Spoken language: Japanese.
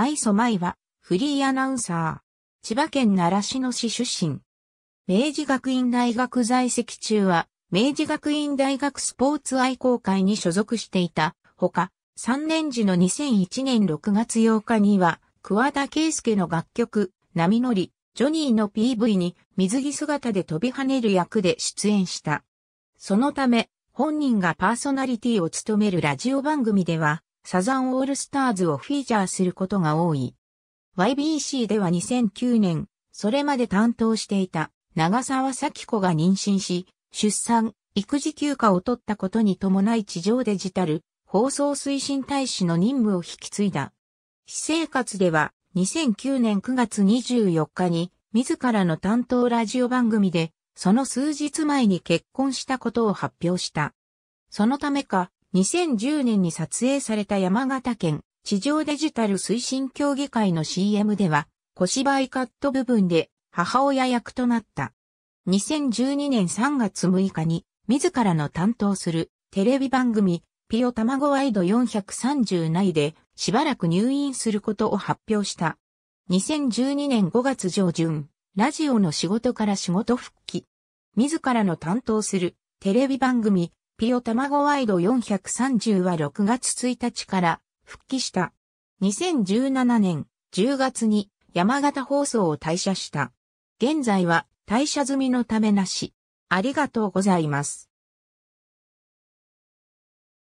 愛想舞は、フリーアナウンサー。千葉県奈良市の市出身。明治学院大学在籍中は、明治学院大学スポーツ愛好会に所属していた。ほか、3年時の2001年6月8日には、桑田圭介の楽曲、波乗り、ジョニーの PV に水着姿で飛び跳ねる役で出演した。そのため、本人がパーソナリティを務めるラジオ番組では、サザンオールスターズをフィーチャーすることが多い。YBC では2009年、それまで担当していた長沢咲子が妊娠し、出産、育児休暇を取ったことに伴い地上デジタル、放送推進大使の任務を引き継いだ。私生活では2009年9月24日に自らの担当ラジオ番組でその数日前に結婚したことを発表した。そのためか2010年に撮影された山形県地上デジタル推進協議会の CM では、小芝居カット部分で母親役となった。2012年3月6日に自らの担当するテレビ番組ピオ卵ワイド430内でしばらく入院することを発表した。2012年5月上旬、ラジオの仕事から仕事復帰。自らの担当するテレビ番組ピオ卵ワイド430は6月1日から復帰した。2017年10月に山形放送を退社した。現在は退社済みのためなし。ありがとうございます。